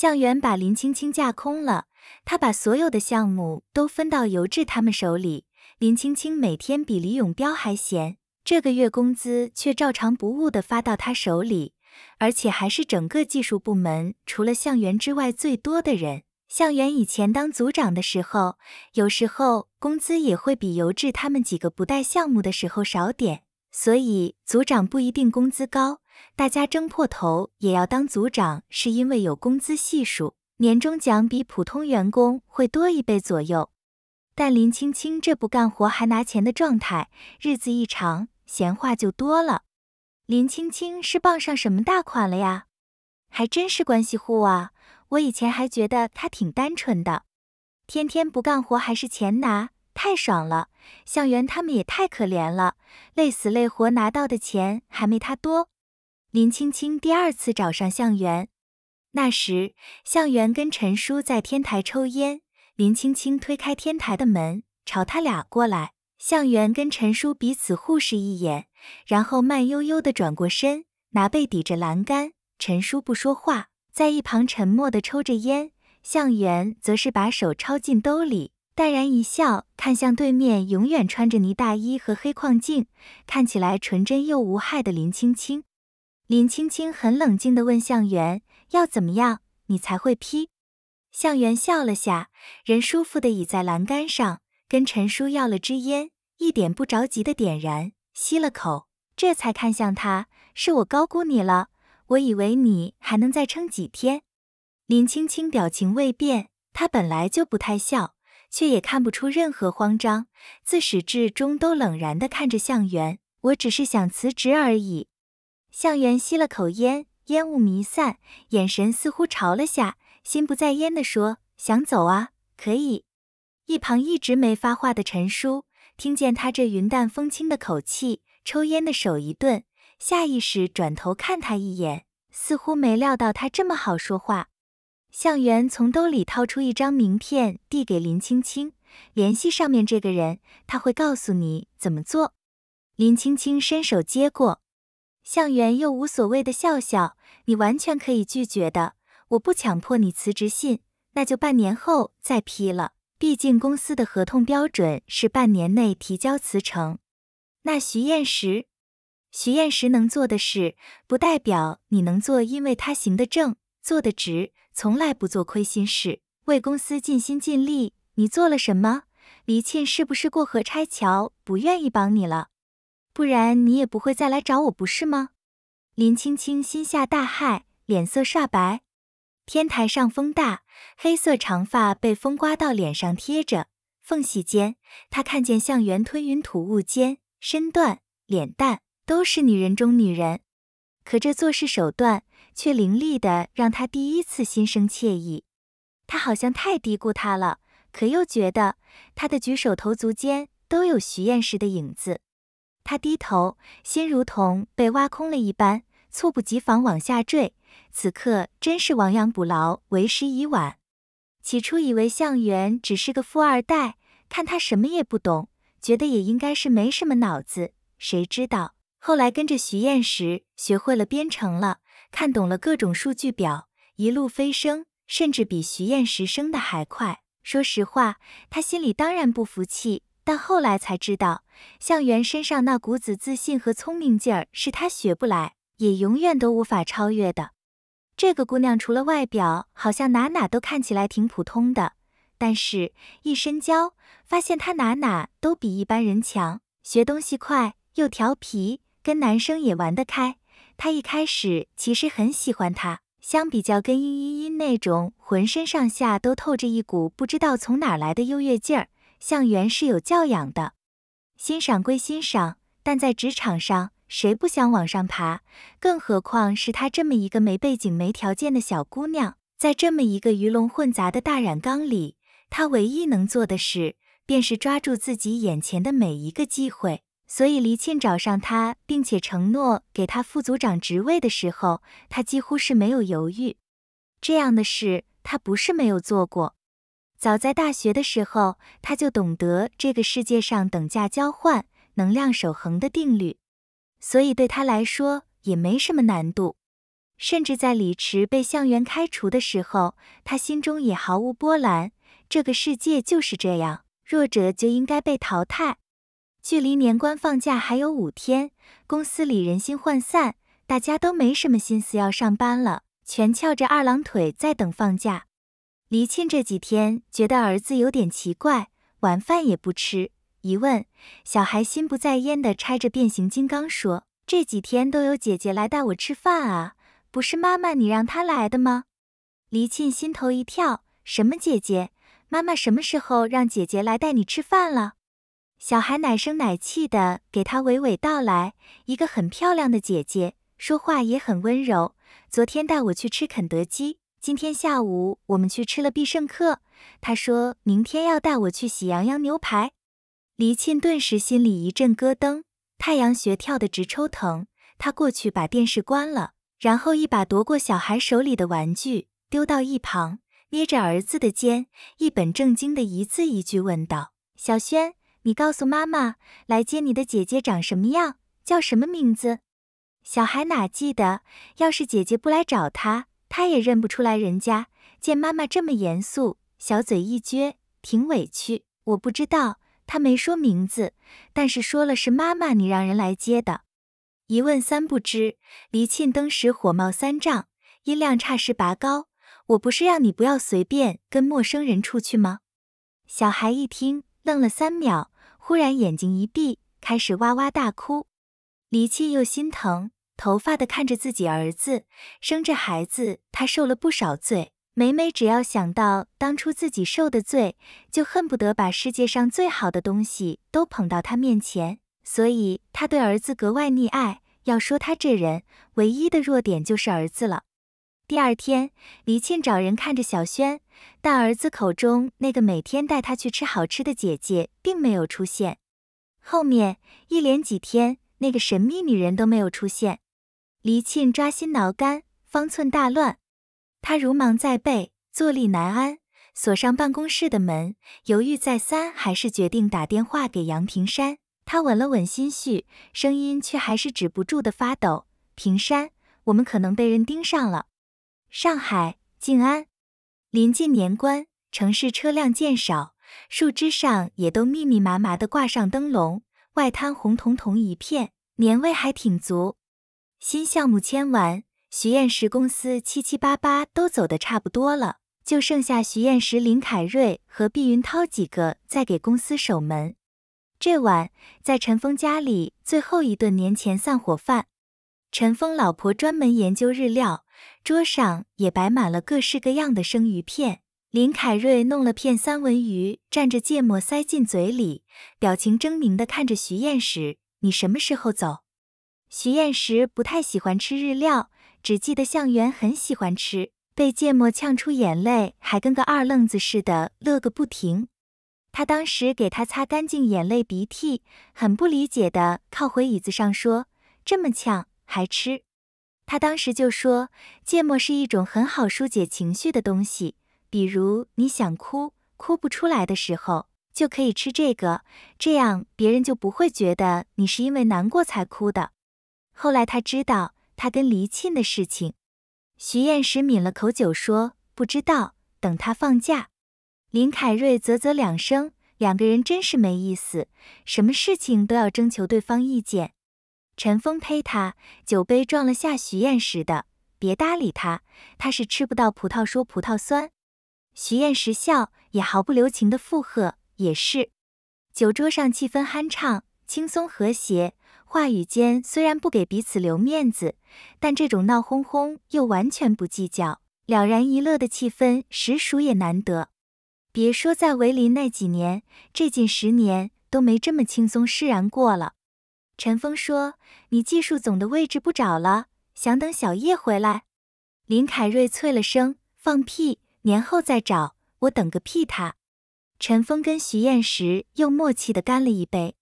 向远把林青青架空了，他把所有的项目都分到尤志他们手里。林青青每天比李永彪还闲，这个月工资却照常不误的发到他手里，而且还是整个技术部门除了向园之外最多的人。向远以前当组长的时候，有时候工资也会比尤志他们几个不带项目的时候少点。所以组长不一定工资高，大家争破头也要当组长，是因为有工资系数，年终奖比普通员工会多一倍左右。但林青青这不干活还拿钱的状态，日子一长，闲话就多了。林青青是傍上什么大款了呀？还真是关系户啊！我以前还觉得她挺单纯的，天天不干活还是钱拿。太爽了，向远他们也太可怜了，累死累活拿到的钱还没他多。林青青第二次找上向远，那时向远跟陈叔在天台抽烟，林青青推开天台的门，朝他俩过来。向远跟陈叔彼此互视一眼，然后慢悠悠的转过身，拿背抵着栏杆。陈叔不说话，在一旁沉默的抽着烟。向远则是把手抄进兜里。淡然一笑，看向对面永远穿着呢大衣和黑框镜，看起来纯真又无害的林青青。林青青很冷静地问向元：“要怎么样你才会批？”向元笑了下，人舒服地倚在栏杆上，跟陈叔要了支烟，一点不着急的点燃，吸了口，这才看向他：“是我高估你了，我以为你还能再撑几天。”林青青表情未变，她本来就不太笑。却也看不出任何慌张，自始至终都冷然地看着向元。我只是想辞职而已。向元吸了口烟，烟雾弥散，眼神似乎潮了下，心不在焉地说：“想走啊，可以。”一旁一直没发话的陈叔听见他这云淡风轻的口气，抽烟的手一顿，下意识转头看他一眼，似乎没料到他这么好说话。向远从兜里掏出一张名片，递给林青青，联系上面这个人，他会告诉你怎么做。林青青伸手接过，向远又无所谓的笑笑：“你完全可以拒绝的，我不强迫你辞职。信那就半年后再批了，毕竟公司的合同标准是半年内提交辞呈。那徐燕石，徐燕石能做的事，不代表你能做，因为他行得正，做得直。”从来不做亏心事，为公司尽心尽力。你做了什么？黎沁是不是过河拆桥，不愿意帮你了？不然你也不会再来找我，不是吗？林青青心下大骇，脸色煞白。天台上风大，黑色长发被风刮到脸上贴着，缝隙间她看见向园吞云吐雾间，身段、脸蛋都是女人中女人，可这做事手段。却凌厉的让他第一次心生惬意，他好像太低估他了，可又觉得他的举手投足间都有徐燕时的影子。他低头，心如同被挖空了一般，猝不及防往下坠。此刻真是亡羊补牢，为时已晚。起初以为向元只是个富二代，看他什么也不懂，觉得也应该是没什么脑子。谁知道后来跟着徐燕时学会了编程了。看懂了各种数据表，一路飞升，甚至比徐燕时升的还快。说实话，他心里当然不服气，但后来才知道，向元身上那股子自信和聪明劲儿是他学不来，也永远都无法超越的。这个姑娘除了外表，好像哪哪都看起来挺普通的，但是，一深交，发现她哪哪都比一般人强，学东西快，又调皮，跟男生也玩得开。他一开始其实很喜欢他，相比较跟殷殷殷那种浑身上下都透着一股不知道从哪来的优越劲儿，向元是有教养的，欣赏归欣赏，但在职场上，谁不想往上爬？更何况是她这么一个没背景、没条件的小姑娘，在这么一个鱼龙混杂的大染缸里，她唯一能做的事，便是抓住自己眼前的每一个机会。所以黎沁找上他，并且承诺给他副组长职位的时候，他几乎是没有犹豫。这样的事他不是没有做过。早在大学的时候，他就懂得这个世界上等价交换、能量守恒的定律，所以对他来说也没什么难度。甚至在李池被向元开除的时候，他心中也毫无波澜。这个世界就是这样，弱者就应该被淘汰。距离年关放假还有五天，公司里人心涣散，大家都没什么心思要上班了，全翘着二郎腿在等放假。黎沁这几天觉得儿子有点奇怪，晚饭也不吃，一问，小孩心不在焉地拆着变形金刚说：“这几天都有姐姐来带我吃饭啊，不是妈妈你让她来的吗？”黎沁心头一跳，什么姐姐？妈妈什么时候让姐姐来带你吃饭了？小孩奶声奶气的给他娓娓道来，一个很漂亮的姐姐，说话也很温柔。昨天带我去吃肯德基，今天下午我们去吃了必胜客。他说明天要带我去喜羊羊牛排。黎沁顿时心里一阵咯噔，太阳穴跳得直抽疼。他过去把电视关了，然后一把夺过小孩手里的玩具，丢到一旁，捏着儿子的肩，一本正经的一字一句问道：“小轩。”你告诉妈妈，来接你的姐姐长什么样，叫什么名字？小孩哪记得？要是姐姐不来找他，他也认不出来人家。见妈妈这么严肃，小嘴一撅，挺委屈。我不知道，他没说名字，但是说了是妈妈你让人来接的。一问三不知，黎沁登时火冒三丈，音量差时拔高。我不是让你不要随便跟陌生人出去吗？小孩一听。愣了三秒，忽然眼睛一闭，开始哇哇大哭。离弃又心疼头发的看着自己儿子，生这孩子他受了不少罪。每每只要想到当初自己受的罪，就恨不得把世界上最好的东西都捧到他面前。所以他对儿子格外溺爱。要说他这人唯一的弱点就是儿子了。第二天，黎沁找人看着小轩，但儿子口中那个每天带他去吃好吃的姐姐并没有出现。后面一连几天，那个神秘女人都没有出现，黎沁抓心挠肝，方寸大乱，他如芒在背，坐立难安，锁上办公室的门，犹豫再三，还是决定打电话给杨平山。他稳了稳心绪，声音却还是止不住的发抖：“平山，我们可能被人盯上了。”上海静安，临近年关，城市车辆渐少，树枝上也都密密麻麻的挂上灯笼，外滩红彤彤一片，年味还挺足。新项目签完，徐燕石公司七七八八都走得差不多了，就剩下徐燕石、林凯瑞和毕云涛几个在给公司守门。这晚在陈峰家里最后一顿年前散伙饭，陈峰老婆专门研究日料。桌上也摆满了各式各样的生鱼片。林凯瑞弄了片三文鱼，蘸着芥末塞进嘴里，表情狰狞地看着徐燕时：“你什么时候走？”徐燕时不太喜欢吃日料，只记得向元很喜欢吃，被芥末呛出眼泪，还跟个二愣子似的乐个不停。他当时给他擦干净眼泪鼻涕，很不理解的靠回椅子上说：“这么呛还吃？”他当时就说，芥末是一种很好疏解情绪的东西，比如你想哭哭不出来的时候，就可以吃这个，这样别人就不会觉得你是因为难过才哭的。后来他知道他跟黎沁的事情，徐燕时抿了口酒说不知道，等他放假。林凯瑞啧啧两声，两个人真是没意思，什么事情都要征求对方意见。陈峰呸他，酒杯撞了下徐燕时的，别搭理他，他是吃不到葡萄说葡萄酸。徐燕时笑，也毫不留情的附和，也是。酒桌上气氛酣畅，轻松和谐，话语间虽然不给彼此留面子，但这种闹哄哄又完全不计较，了然一乐的气氛，实属也难得。别说在维林那几年，这近十年都没这么轻松释然过了。陈峰说：“你技术总的位置不找了，想等小叶回来。”林凯瑞脆了声：“放屁，年后再找，我等个屁他。”陈峰跟徐燕石又默契的干了一杯。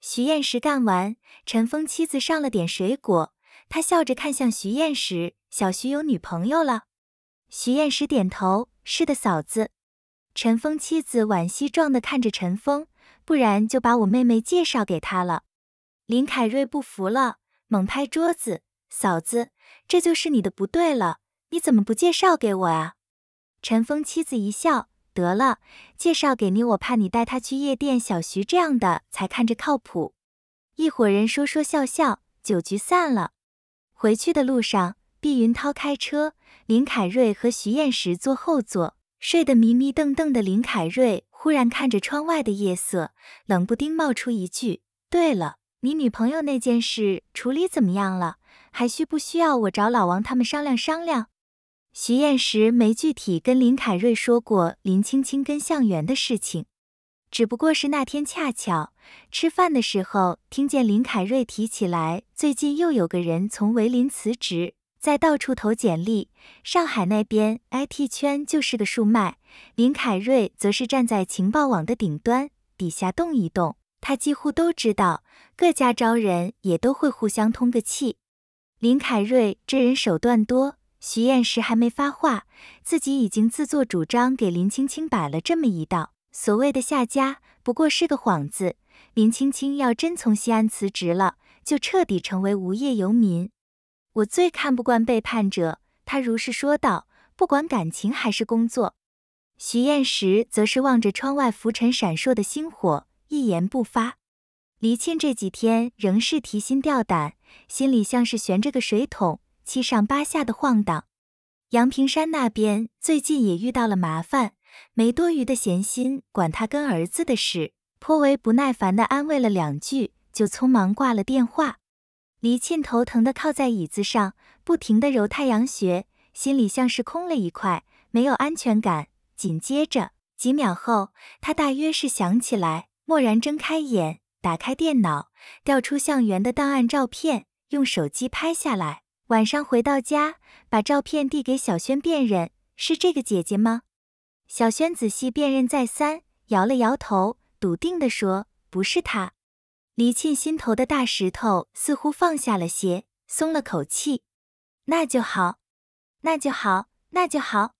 徐燕石干完，陈峰妻子上了点水果，他笑着看向徐燕石：“小徐有女朋友了？”徐燕石点头：“是的，嫂子。”陈峰妻子惋惜状的看着陈峰，不然就把我妹妹介绍给他了。”林凯瑞不服了，猛拍桌子：“嫂子，这就是你的不对了，你怎么不介绍给我啊？”陈峰妻子一笑：“得了，介绍给你，我怕你带他去夜店，小徐这样的才看着靠谱。”一伙人说说笑笑，酒局散了。回去的路上，毕云涛开车，林凯瑞和徐艳石坐后座，睡得迷迷瞪瞪的林凯瑞忽然看着窗外的夜色，冷不丁冒出一句：“对了。”你女朋友那件事处理怎么样了？还需不需要我找老王他们商量商量？徐燕时没具体跟林凯瑞说过林青青跟向远的事情，只不过是那天恰巧吃饭的时候听见林凯瑞提起来，最近又有个人从维林辞职，在到处投简历。上海那边 IT 圈就是个树脉，林凯瑞则是站在情报网的顶端，底下动一动。他几乎都知道，各家招人也都会互相通个气。林凯瑞这人手段多，徐燕时还没发话，自己已经自作主张给林青青摆了这么一道。所谓的下家，不过是个幌子。林青青要真从西安辞职了，就彻底成为无业游民。我最看不惯背叛者，他如是说道。不管感情还是工作，徐燕时则是望着窗外浮沉闪烁的星火。一言不发，黎沁这几天仍是提心吊胆，心里像是悬着个水桶，七上八下的晃荡。杨平山那边最近也遇到了麻烦，没多余的闲心管他跟儿子的事，颇为不耐烦的安慰了两句，就匆忙挂了电话。黎沁头疼的靠在椅子上，不停的揉太阳穴，心里像是空了一块，没有安全感。紧接着几秒后，他大约是想起来。蓦然睁开眼，打开电脑，调出向园的档案照片，用手机拍下来。晚上回到家，把照片递给小轩辨认：“是这个姐姐吗？”小轩仔细辨认再三，摇了摇头，笃定地说：“不是她。”黎沁心头的大石头似乎放下了些，松了口气：“那就好，那就好，那就好。”